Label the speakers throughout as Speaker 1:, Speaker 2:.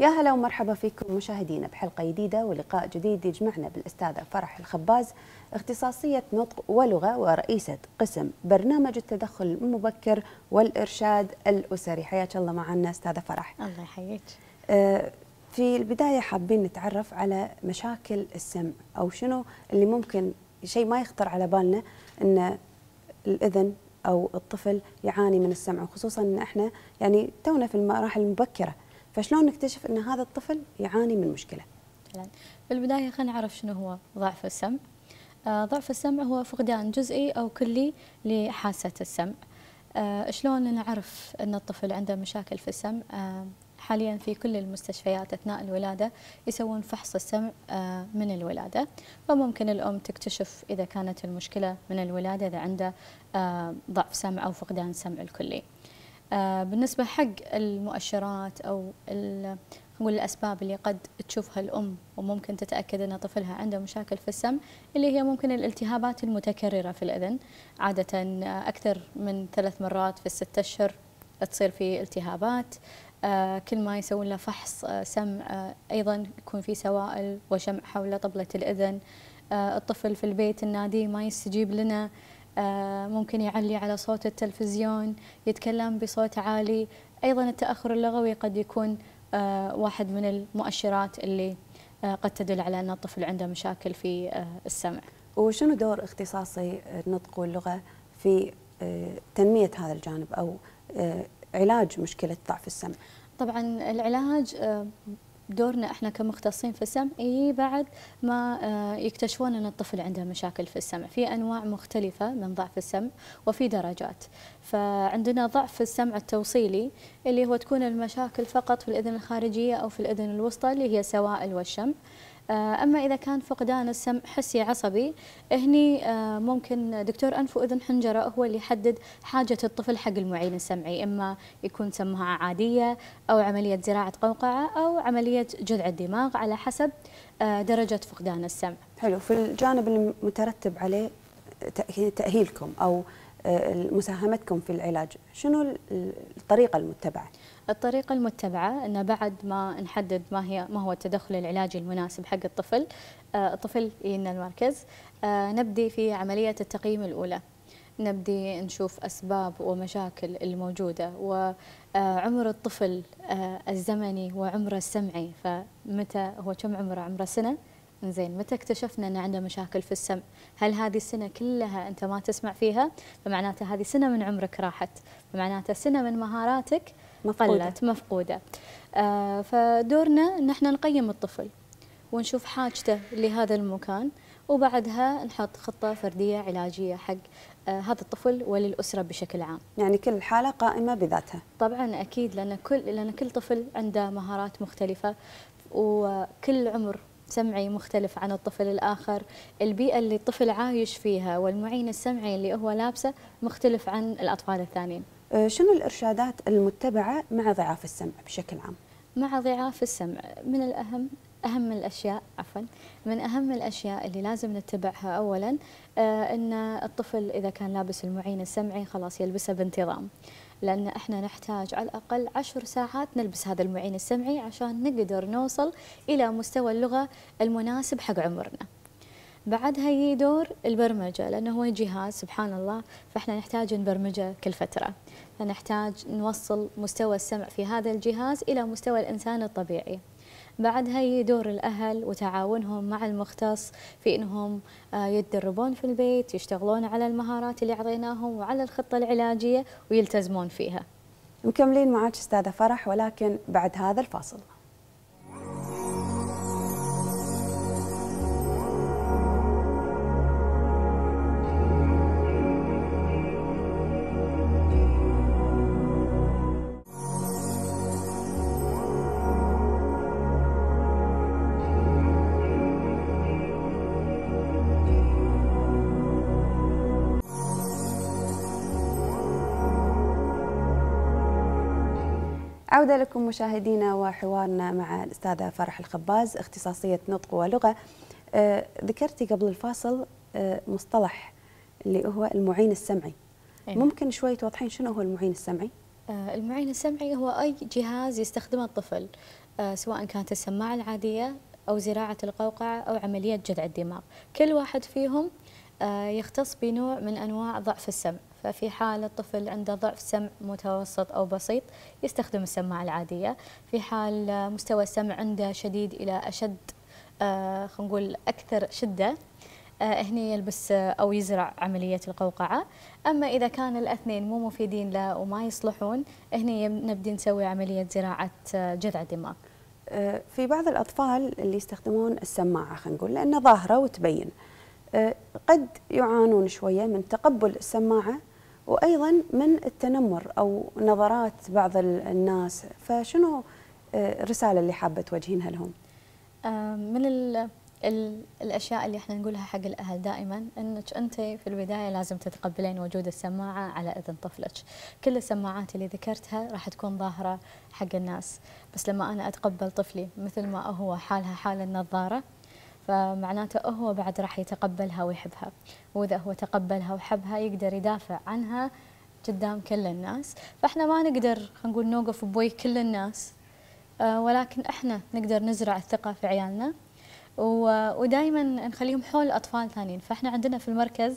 Speaker 1: يا هلا ومرحبا فيكم مشاهدينا بحلقه جديده ولقاء جديد يجمعنا بالاستاذه فرح الخباز اختصاصيه نطق ولغه ورئيسه قسم برنامج التدخل المبكر والارشاد الاسري حياك الله معنا استاذه فرح الله يحييك آه، في البدايه حابين نتعرف على مشاكل السمع او شنو اللي ممكن شيء ما يخطر على بالنا ان الاذن او الطفل يعاني من السمع وخصوصا ان احنا يعني تونا في المراحل المبكره فشلون نكتشف ان هذا الطفل يعاني من مشكله
Speaker 2: في البدايه خلينا نعرف شنو هو ضعف السمع آه، ضعف السمع هو فقدان جزئي او كلي لحاسه السمع آه، شلون نعرف ان الطفل عنده مشاكل في السمع آه، حاليا في كل المستشفيات اثناء الولاده يسوون فحص السمع من الولاده فممكن الام تكتشف اذا كانت المشكله من الولاده اذا عنده ضعف سمع او فقدان سمع الكلي. آه، بالنسبة حق المؤشرات أو نقول الأسباب اللي قد تشوفها الأم وممكن تتأكد أن طفلها عنده مشاكل في السمع اللي هي ممكن الالتهابات المتكررة في الأذن عادة آه، أكثر من ثلاث مرات في الستة أشهر تصير في التهابات آه، كل ما يسوون له فحص سمع أيضا يكون في سوائل وشمع حول طبلة الأذن الطفل في البيت النادي ما يستجيب لنا آه، ممكن يعلي على صوت التلفزيون يتكلم بصوت عالي أيضا التأخر اللغوي قد يكون آه، واحد من المؤشرات اللي آه، قد تدل على أن الطفل
Speaker 1: عنده مشاكل في السمع وشنو دور اختصاصي النطق واللغة في تنمية هذا الجانب أو علاج مشكلة ضعف السمع؟
Speaker 2: طبعا العلاج دورنا احنا كمختصين في السمع اي بعد ما آه، يكتشفون ان الطفل عنده مشاكل في السمع، في انواع مختلفه من ضعف السمع وفي درجات، فعندنا ضعف في السمع التوصيلي اللي هو تكون المشاكل فقط في الاذن الخارجيه او في الاذن الوسطى اللي هي سوائل والشم. آه، أما إذا كان فقدان السمع حسي عصبي هني آه، ممكن دكتور أنف وأذن حنجرة هو اللي يحدد حاجة الطفل حق المعين السمعي إما يكون سمها عادية أو عملية زراعة قوقعة أو عملية جذع الدماغ على حسب آه، درجة فقدان
Speaker 1: السمع حلو في الجانب المترتب عليه تاهيلكم او آه، مساهمتكم في العلاج شنو الطريقه المتبعه الطريقة
Speaker 2: المتبعة أن بعد ما نحدد ما هي ما هو التدخل العلاجي المناسب حق الطفل آه، الطفل يجينا المركز آه، نبدي في عملية التقييم الأولى نبدي نشوف أسباب ومشاكل الموجودة وعمر الطفل الزمني وعمره السمعي فمتى هو كم عمره عمره سنة زين متى اكتشفنا ان عنده مشاكل في السمع هل هذه السنه كلها انت ما تسمع فيها فمعناته هذه سنه من عمرك راحت فمعناته سنه من مهاراتك مفقودة. قلت مفقوده آه فدورنا ان احنا نقيم الطفل ونشوف حاجته لهذا المكان وبعدها نحط خطة فردية علاجية حق آه، هذا الطفل
Speaker 1: وللأسرة بشكل عام يعني كل حالة قائمة بذاتها
Speaker 2: طبعا أكيد لأن كل, لأن كل طفل عنده مهارات مختلفة وكل عمر سمعي مختلف عن الطفل الآخر البيئة اللي الطفل عايش فيها والمعين السمعي اللي هو لابسه
Speaker 1: مختلف عن الأطفال الثانيين أه، شنو الإرشادات المتبعة مع ضعاف السمع بشكل عام؟
Speaker 2: مع ضعاف السمع من الأهم أهم الأشياء عفوا من أهم الأشياء اللي لازم نتبعها أولا أه، أن الطفل إذا كان لابس المعين السمعي خلاص يلبسه بانتظام لأن إحنا نحتاج على الأقل عشر ساعات نلبس هذا المعين السمعي عشان نقدر نوصل إلى مستوى اللغة المناسب حق عمرنا بعدها يجي دور البرمجة لأنه هو جهاز سبحان الله فإحنا نحتاج نبرمجه كل فترة فنحتاج نوصل مستوى السمع في هذا الجهاز إلى مستوى الإنسان الطبيعي بعدها يجي دور الأهل وتعاونهم مع المختص في أنهم آه، يتدربون في البيت يشتغلون على المهارات اللي عطيناهم
Speaker 1: وعلى الخطة العلاجية ويلتزمون فيها مكملين معك استاذه فرح ولكن بعد هذا الفاصل عودة لكم مشاهدينا وحوارنا مع الأستاذة فرح الخباز اختصاصية نطق ولغة آه، ذكرتي قبل الفاصل آه، مصطلح اللي هو المعين السمعي إيه. ممكن شوي توضحين شنو هو المعين السمعي؟ آه، المعين السمعي هو أي جهاز
Speaker 2: يستخدمه الطفل سواء كانت السماعة العادية أو زراعة القوقعة أو عملية جذع الدماغ كل واحد فيهم يختص بنوع من أنواع ضعف السمع ففي حال الطفل عنده ضعف سمع متوسط أو بسيط يستخدم السماعة العادية في حال مستوى السمع عنده شديد إلى أشد آه، خلينا نقول أكثر شدة آه، هنا يلبس آه، أو يزرع عملية القوقعة أما إذا كان الاثنين مو مفيدين له وما يصلحون هنا نبدي نسوي عملية زراعة
Speaker 1: جذع دماغ في بعض الأطفال اللي يستخدمون السماعة خلينا نقول لأنها ظاهرة وتبين قد يعانون شوية من تقبل السماعة وايضا من التنمر او نظرات بعض الناس فشنو الرساله آه، اللي حابه توجهينها لهم
Speaker 2: آه، من الـ الـ الاشياء اللي احنا نقولها حق الاهل دائما انك انت في البدايه لازم تتقبلين وجود السماعه على اذن طفلك، كل السماعات اللي ذكرتها راح تكون ظاهره حق الناس، بس لما انا اتقبل طفلي مثل ما هو حالها حال النظاره فمعناته هو بعد راح يتقبلها ويحبها وإذا هو تقبلها وحبها يقدر يدافع عنها قدام كل الناس فإحنا ما نقدر خلينا نقول نوقف بوي كل الناس آه، ولكن إحنا نقدر نزرع الثقة في عيالنا ودائما نخليهم حول اطفال ثانيين فاحنا عندنا في المركز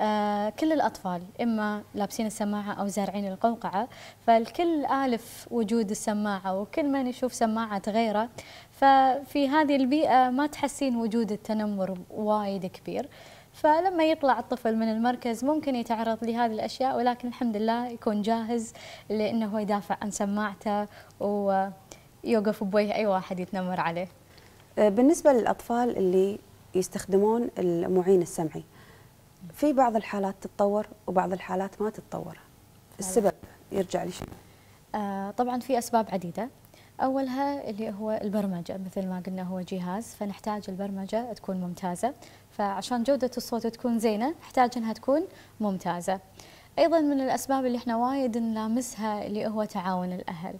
Speaker 2: آه، كل الاطفال اما لابسين السماعه او زارعين القوقعه فالكل الف وجود السماعه وكل من يشوف سماعه غيره ففي هذه البيئه ما تحسين وجود التنمر وايد كبير فلما يطلع الطفل من المركز ممكن يتعرض لهذه الاشياء ولكن الحمد لله يكون جاهز لانه يدافع عن سماعته ويوقف بوجه اي واحد يتنمر عليه
Speaker 1: آه، بالنسبه للاطفال اللي يستخدمون المعين السمعي في بعض الحالات تتطور وبعض الحالات ما تتطور السبب يرجع لشنو آه، طبعا في اسباب عديده
Speaker 2: اولها اللي هو البرمجه مثل ما قلنا هو جهاز فنحتاج البرمجه تكون ممتازه فعشان جوده الصوت تكون زينه نحتاج انها تكون ممتازه ايضا من الاسباب اللي احنا وايد نلامسها اللي هو تعاون الاهل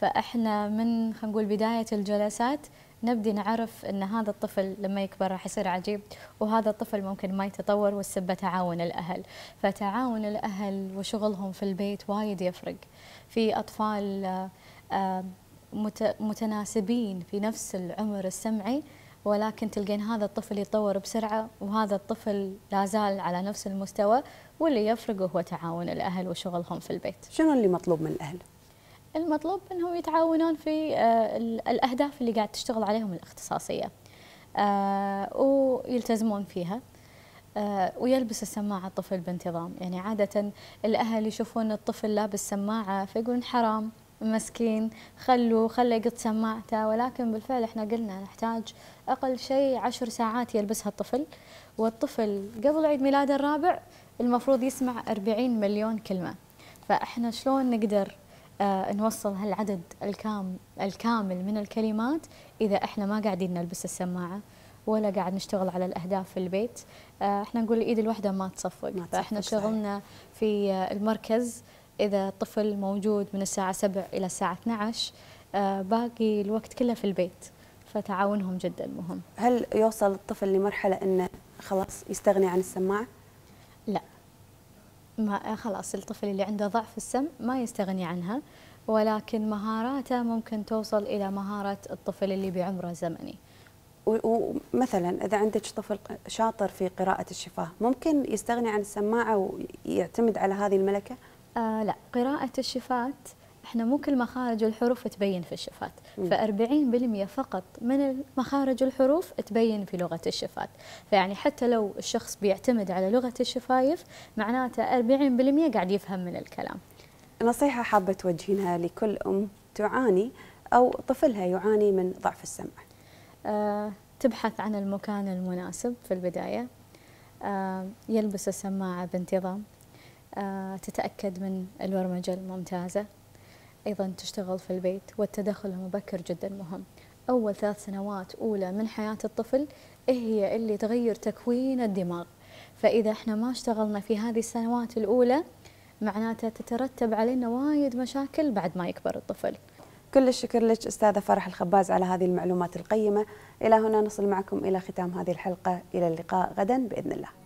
Speaker 2: فاحنا من خلينا نقول بدايه الجلسات نبدي نعرف أن هذا الطفل لما يكبر راح يصير عجيب وهذا الطفل ممكن ما يتطور والسبة تعاون الأهل فتعاون الأهل وشغلهم في البيت وايد يفرق في أطفال آه، متناسبين في نفس العمر السمعي ولكن تلقين هذا الطفل يتطور بسرعة وهذا الطفل لا زال على نفس المستوى واللي يفرق هو تعاون الأهل وشغلهم في البيت شنو
Speaker 1: اللي مطلوب من الأهل؟
Speaker 2: المطلوب انهم يتعاونون في آه، الأهداف اللي قاعد تشتغل عليهم الاختصاصية آه، ويلتزمون فيها آه، ويلبس السماعة الطفل بانتظام يعني عادة الأهل يشوفون الطفل لابس سماعة فيقولون حرام مسكين خلوا خلي يقط سماعته ولكن بالفعل احنا قلنا نحتاج اقل شيء عشر ساعات يلبسها الطفل والطفل قبل عيد ميلاده الرابع المفروض يسمع 40 مليون كلمه فاحنا شلون نقدر آه، نوصل هالعدد الكام الكامل من الكلمات إذا إحنا ما قاعدين نلبس السماعة ولا قاعد نشتغل على الأهداف في البيت آه، إحنا نقول الإيد الواحدة ما تصفق ما فإحنا شغلنا في آه، المركز إذا الطفل موجود من الساعة 7 إلى الساعة 12
Speaker 1: باقي الوقت كله في البيت فتعاونهم جدا مهم هل يوصل الطفل لمرحلة أنه خلاص يستغني عن السماعة؟ ما
Speaker 2: خلاص الطفل اللي عنده ضعف السمع ما يستغني عنها ولكن مهاراته ممكن
Speaker 1: توصل إلى مهارة الطفل اللي بعمره زمني ومثلا إذا عندك طفل شاطر في قراءة الشفاه ممكن يستغني عن السماعة ويعتمد على هذه الملكة؟ آه لا قراءة الشفات احنا مو كل مخارج الحروف تبين في
Speaker 2: الشفات ف40% فقط من مخارج الحروف تبين في لغه الشفات فيعني حتى لو الشخص بيعتمد على لغه الشفايف معناته
Speaker 1: 40% قاعد يفهم من الكلام نصيحه حابه توجهينها لكل ام تعاني او طفلها يعاني من ضعف السمع أه تبحث عن المكان
Speaker 2: المناسب في البدايه أه يلبس السماعه بانتظام أه تتاكد من الورمجه الممتازه أيضا تشتغل في البيت والتدخل المبكر جدا مهم أول ثلاث سنوات أولى من حياة الطفل إيه هي اللي تغير تكوين الدماغ فإذا احنا ما اشتغلنا في هذه السنوات الأولى
Speaker 1: معناته تترتب علينا وايد مشاكل بعد ما يكبر الطفل كل الشكر لك أستاذة فرح الخباز على هذه المعلومات القيمة إلى هنا نصل معكم إلى ختام هذه الحلقة إلى اللقاء غدا بإذن الله